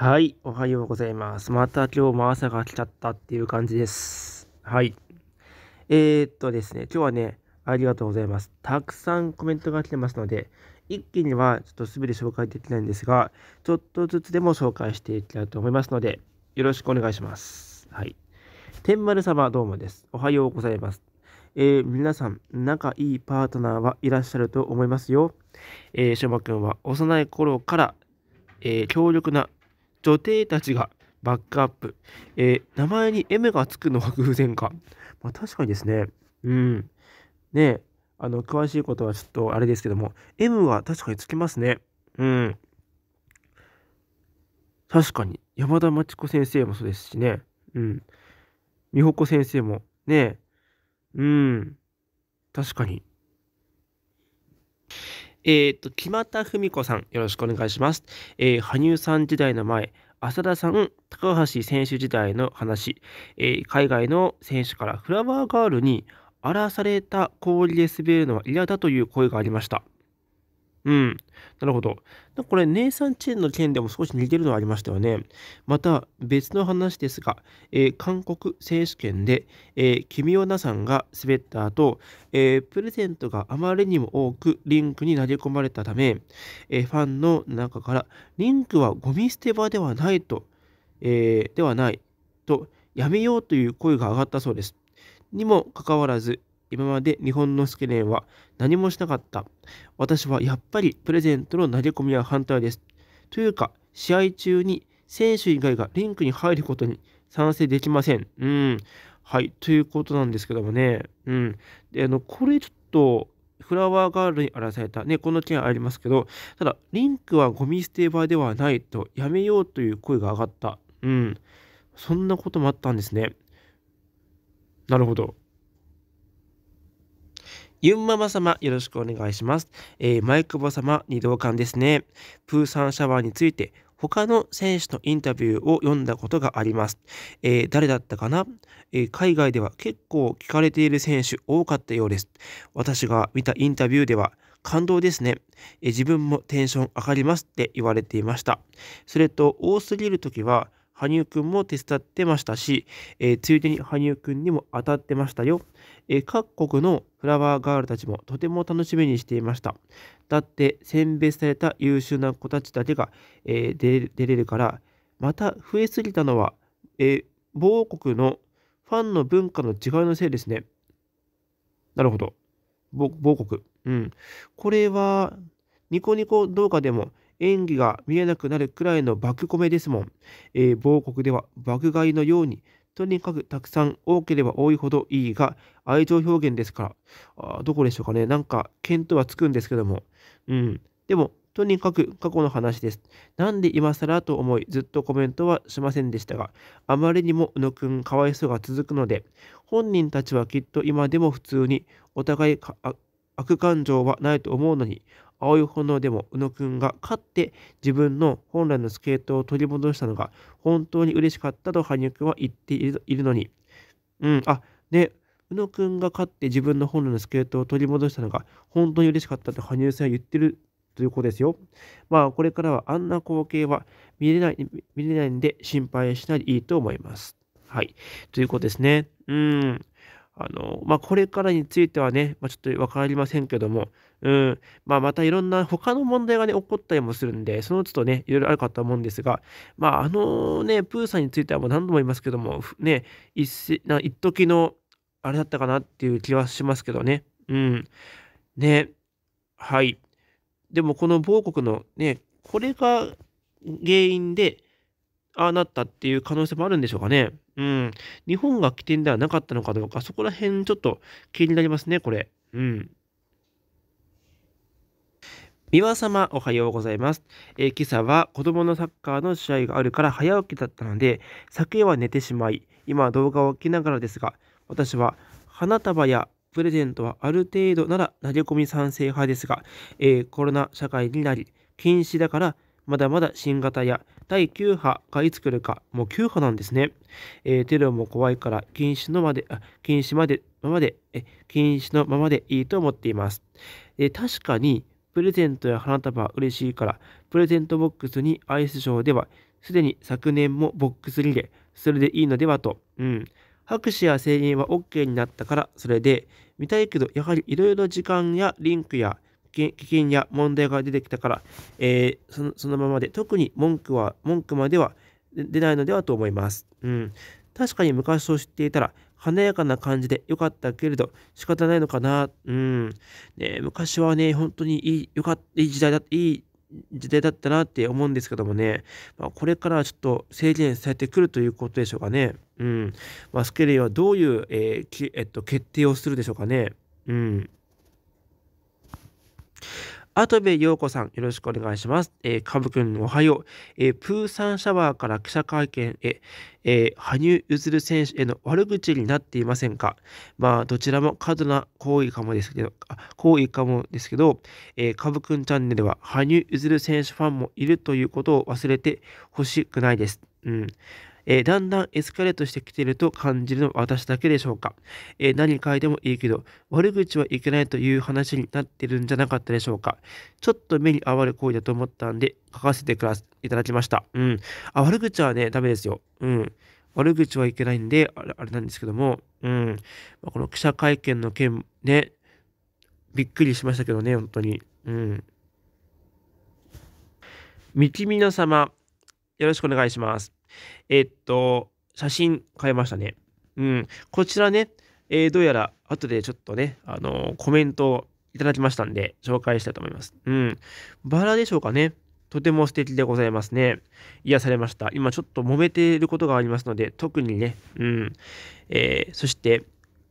はい、おはようございます。また今日も朝が来ちゃったっていう感じです。はい。えー、っとですね、今日はね、ありがとうございます。たくさんコメントが来てますので、一気にはちょっとべて紹介できないんですが、ちょっとずつでも紹介していきたいと思いますので、よろしくお願いします。はい。天丸様どうもです。おはようございます。えー、皆さん、仲いいパートナーはいらっしゃると思いますよ。えー、しょうまくんは幼い頃から、えー、強力な女帝たちがバックアップ、えー、名前に M がつくのは偶然か、まあ、確かにですねうんねあの詳しいことはちょっとあれですけども M は確かにつきますねうん確かに山田真知子先生もそうですしねうん美穂子先生もねうん確かにえっ、と、木又文子さん、よろしくお願いします。えー、羽生さん時代の前、浅田さん、高橋選手時代の話、えー、海外の選手からフラワーガールに荒らされた氷で滑るのは嫌だという声がありました。うん。なるほど。これ、ネイサン・チェンの件でも少し似てるのはありましたよね。また、別の話ですが、えー、韓国選手権で、えー、キミオナさんが滑った後、えー、プレゼントがあまりにも多くリンクに投げ込まれたため、えー、ファンの中から、リンクはゴミ捨て場ではないと、えではないと、やめようという声が上がったそうです。にもかかわらず、今まで日本のスケレンは何もしなかった。私はやっぱりプレゼントの投げ込みは反対です。というか、試合中に選手以外がリンクに入ることに賛成できません。うん。はい。ということなんですけどもね。うん。で、あの、これちょっと、フラワーガールに荒らされた、ね、この件ありますけど、ただ、リンクはゴミ捨て場ではないと、やめようという声が上がった。うん。そんなこともあったんですね。なるほど。ユンママ様、よろしくお願いします。えー、マイクボ様、二同感ですね。プーさんシャワーについて、他の選手のインタビューを読んだことがあります。えー、誰だったかな、えー、海外では結構聞かれている選手多かったようです。私が見たインタビューでは、感動ですね、えー、自分もテンション上がりますって言われていました。それと、多すぎる時は、羽生くんも手伝ってましたし、えー、ついでに羽生くんにも当たってましたよ、えー、各国のフラワーガールたちもとても楽しみにしていました。だって、選別された優秀な子たちだけが、えー、出れるから、また増えすぎたのは、え某国のファンの文化の違いのせいですね。なるほど。某国。うん。これは、ニコニコ動画でも、演技が見えなくなるくらいの爆米ですもん。えー、某国では爆買いのように、とにかくたくさん多ければ多いほどいいが、愛情表現ですから。あどこでしょうかね。なんか、見当はつくんですけども。うん。でも、とにかく過去の話です。なんで今更と思い、ずっとコメントはしませんでしたが、あまりにも宇野くんかわいそうが続くので、本人たちはきっと今でも普通にお互い悪感情はないと思うのに、青い炎でも宇野くんが勝って自分の本来のスケートを取り戻したのが本当に嬉しかったと羽生くんは言っているのに。うん、あ、で、宇野くんが勝って自分の本来のスケートを取り戻したのが本当に嬉しかったと羽生さんは言ってるということですよ。まあ、これからはあんな光景は見れない、見れないんで心配しないでいいと思います。はい。ということですね。うん。あの、まあ、これからについてはね、まあ、ちょっと分かりませんけども、うん、まあ、またいろんな他の問題がね、起こったりもするんで、そのうちとね、いろいろあるかと思うんですが、まあ、あのね、プーさんについてはもう何度も言いますけども、ね、一な一時の、あれだったかなっていう気はしますけどね。うん。ね、はい。でも、この某国のね、これが原因で、ああなったっていう可能性もあるんでしょうかね。うん。日本が起点ではなかったのかどうか、そこら辺ちょっと気になりますね、これ。うん。三輪様、おはようございます。えー、今朝は子供のサッカーの試合があるから早起きだったので、昨夜は寝てしまい、今は動画を聞きながらですが、私は花束やプレゼントはある程度なら投げ込み賛成派ですが、えー、コロナ社会になり、禁止だからまだまだ新型や第9波がいつ来るか、もう9波なんですね。えー、テロも怖いから、禁止のまで、あ禁止まで、ままでえ、禁止のままでいいと思っています。えー、確かに、プレゼントや花束は嬉しいから、プレゼントボックスにアイスショーでは、すでに昨年もボックスリレー、それでいいのではと、うん。拍手や声援は OK になったから、それで、見たいけど、やはりいろいろ時間やリンクや、危金や問題が出てきたから、えー、そのそのままで特に文句は文句までは出ないのではと思います。うん、確かに昔を知っていたら華やかな感じで良かったけれど仕方ないのかな。うんね、昔はね、本当にいいよかいい時代だいい時代だったなって思うんですけどもね、まあ、これからちょっと制限されてくるということでしょうかね。うん。まあ、スケレイはどういう、えー、えっと、決定をするでしょうかね。うん。跡部陽子さん、よろしくお願いします。えー、かぶくん、おはよう。えー、プーさんシャワーから記者会見へ、えー、羽生結弦選手への悪口になっていませんかまあ、どちらも過度な行為かもですけど、行為かもですけど、えー、かぶくんチャンネルは、羽生結弦選手ファンもいるということを忘れてほしくないです。うん。えー、だんだんエスカレートしてきていると感じるのは私だけでしょうか、えー、何書いてもいいけど、悪口はいけないという話になってるんじゃなかったでしょうか。ちょっと目に余る行為だと思ったんで、書かせてくだいただきました。うん。あ、悪口はね、ダメですよ。うん。悪口はいけないんで、あれあれなんですけども、うん。この記者会見の件、ね、びっくりしましたけどね、本当に。うん。みきみの様、よろしくお願いします。えっと、写真変えましたね。うん。こちらね、えー、どうやら後でちょっとね、あのー、コメントをいただきましたんで、紹介したいと思います。うん。バラでしょうかね。とても素敵でございますね。癒されました。今ちょっと揉めていることがありますので、特にね、うん。えー、そして、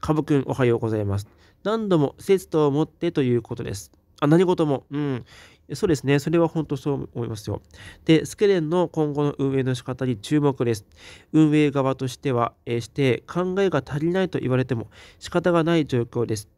かぶくんおはようございます。何度も節度を持ってということです。あ、何事も、うん。そうですね。それは本当そう思いますよ。で、スケレンの今後の運営の仕方に注目です。運営側としては、えー、して考えが足りないと言われても仕方がない状況です。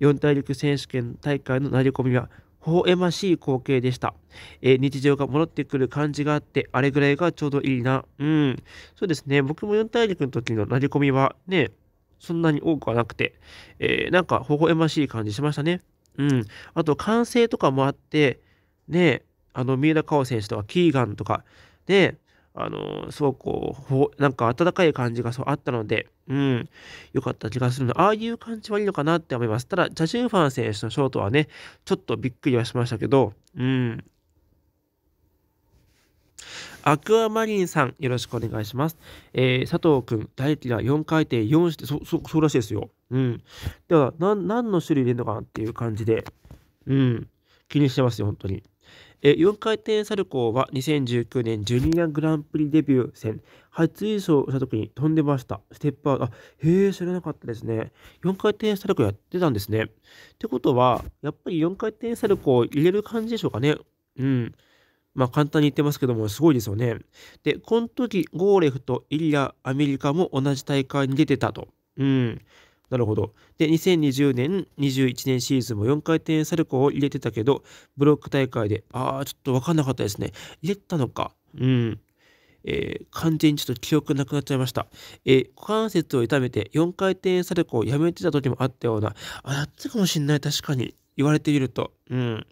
四大陸選手権大会の成り込みは、微笑ましい光景でした、えー、日常が戻ってくる感じがあって、あれぐらいがちょうどいいな。うん。そうですね。僕も四大陸の時の成り込みはね、そんなに多くはなくて、えー、なんか微笑ましい感じしましたね。うん。あと、歓声とかもあって、ね、あの、三浦佳生選手とか、キーガンとか、ね、あの、すごくこう、なんか温かい感じがそうあったので、うん、良かった気がするのああいう感じはいいのかなって思います。ただ、ジャ・ジュンファン選手のショートはね、ちょっとびっくりはしましたけど、うん。アクアマリンさん、よろしくお願いします。えー、佐藤君ん、大輝が4回転4して、そ、そ、そうらしいですよ。うん。ではなん、何の種類入れるのかなっていう感じで、うん、気にしてますよ、本当に。え4回転サルコーは2019年ジュニアグランプリデビュー戦、初優勝した時に飛んでました。ステップアウト。あ、へえ、知らなかったですね。4回転サルコーやってたんですね。ってことは、やっぱり4回転サルコーを入れる感じでしょうかね。うん。まあ簡単に言ってますけども、すごいですよね。で、この時、ゴーレフとイリア・アメリカも同じ大会に出てたと。うん。なるほど。で、2020年、21年シーズンも4回転サルコーを入れてたけど、ブロック大会で、ああ、ちょっと分かんなかったですね。入れたのか。うん。えー、完全にちょっと記憶なくなっちゃいました。えー、股関節を痛めて4回転サルコーをやめてた時もあったような、あ、やったかもしんない、確かに。言われてみると。うん。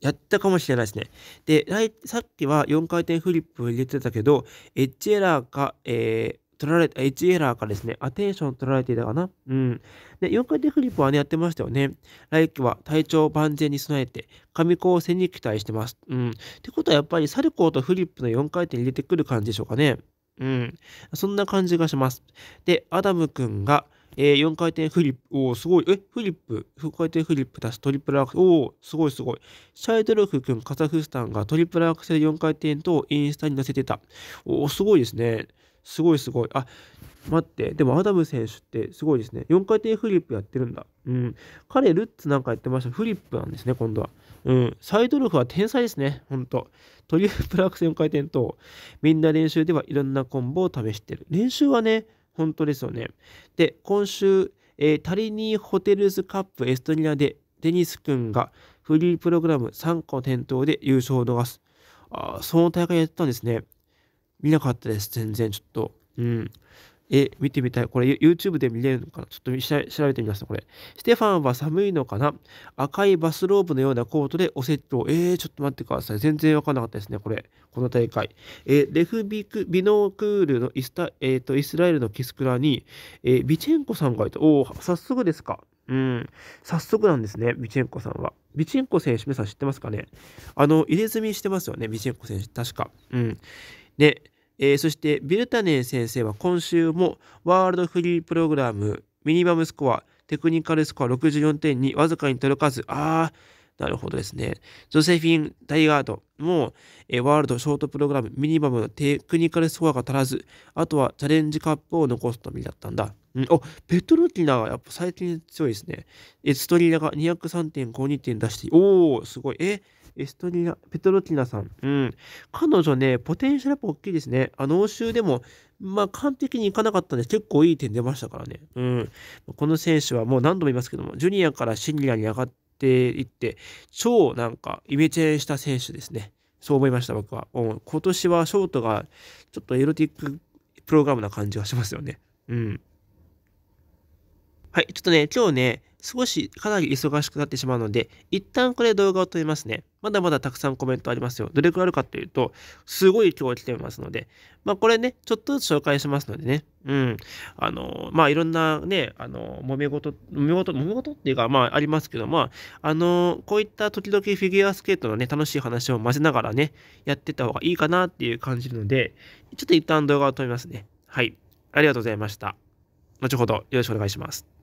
やったかもしれないですね。で、さっきは4回転フリップを入れてたけど、エッジエラーか、えー、取られた、ジエラーからですね、アテンション取られていたかな。うん。で、4回転フリップはね、やってましたよね。来季は体調万全に備えて、神構成に期待してます。うん。ってことはやっぱりサルコーとフリップの4回転入れてくる感じでしょうかね。うん。そんな感じがします。で、アダム君が、えー、4回転フリップ、おお、すごい。え、フリップ、4回転フリップ足すトリプルアクセル、おお、すごいすごい。シャイドルフ君、カザフスタンがトリプルアクセル4回転とインスタに載せてた。おお、すごいですね。すごいすごい。あ、待って、でもアダム選手ってすごいですね。4回転フリップやってるんだ。うん。彼、ルッツなんかやってました。フリップなんですね、今度は。うん。サイドルフは天才ですね、ほんと。トリプルアクセル4回転と、みんな練習ではいろんなコンボを試してる。練習はね、本当ですよね。で、今週、えー、タリニーホテルズカップエストニアで、デニス君がフリープログラム3個転倒で優勝を逃す。あその大会やってたんですね。見なかったです。全然、ちょっと。うん。え、見てみたい。これ YouTube で見れるのかなちょっと調べてみますね、これ。ステファンは寒いのかな赤いバスローブのようなコートでおセットを。えー、ちょっと待ってください。全然わかんなかったですね、これ。この大会。えー、レフビク、ビノークールのイスタ、えっ、ー、と、イスラエルのキスクラに、えー、ビチェンコさんがいた。おお早速ですか。うん。早速なんですね、ビチェンコさんは。ビチェンコ選手、皆さん知ってますかねあの、入れ墨してますよね、ビチェンコ選手。確か。うん。で、えー、そしてビルタネン先生は今週もワールドフリープログラムミニマムスコアテクニカルスコア64点にわずかに届かずあーなるほどですねジョセフィン・タイガードも、えー、ワールドショートプログラムミニマムのテクニカルスコアが足らずあとはチャレンジカップを残すためだったんだん、おペトルティナはやっぱ最近強いですね。エストリーナが203.52点出して、おー、すごい。え、エストニア、ペトロティナさん。うん。彼女ね、ポテンシャルやっぱ大きいですね。あの、欧州でも、まあ、完璧にいかなかったんで、結構いい点出ましたからね。うん。この選手はもう何度も言いますけども、ジュニアからシニアに上がっていって、超なんか、イメチェンした選手ですね。そう思いました、僕は。うん。今年はショートが、ちょっとエロティックプログラムな感じがしますよね。うん。はい、ちょっとね、今日ね、少しかなり忙しくなってしまうので、一旦これ動画を撮りますね。まだまだたくさんコメントありますよ。どれくらいあるかというと、すごい今日来てますので、まあこれね、ちょっとずつ紹介しますのでね。うん。あの、まあいろんなね、あの、揉め事、揉め事、揉め事っていうか、まあありますけど、まあ、あの、こういった時々フィギュアスケートのね、楽しい話を混ぜながらね、やってた方がいいかなっていう感じるので、ちょっと一旦動画を撮りますね。はい。ありがとうございました。後ほどよろしくお願いします。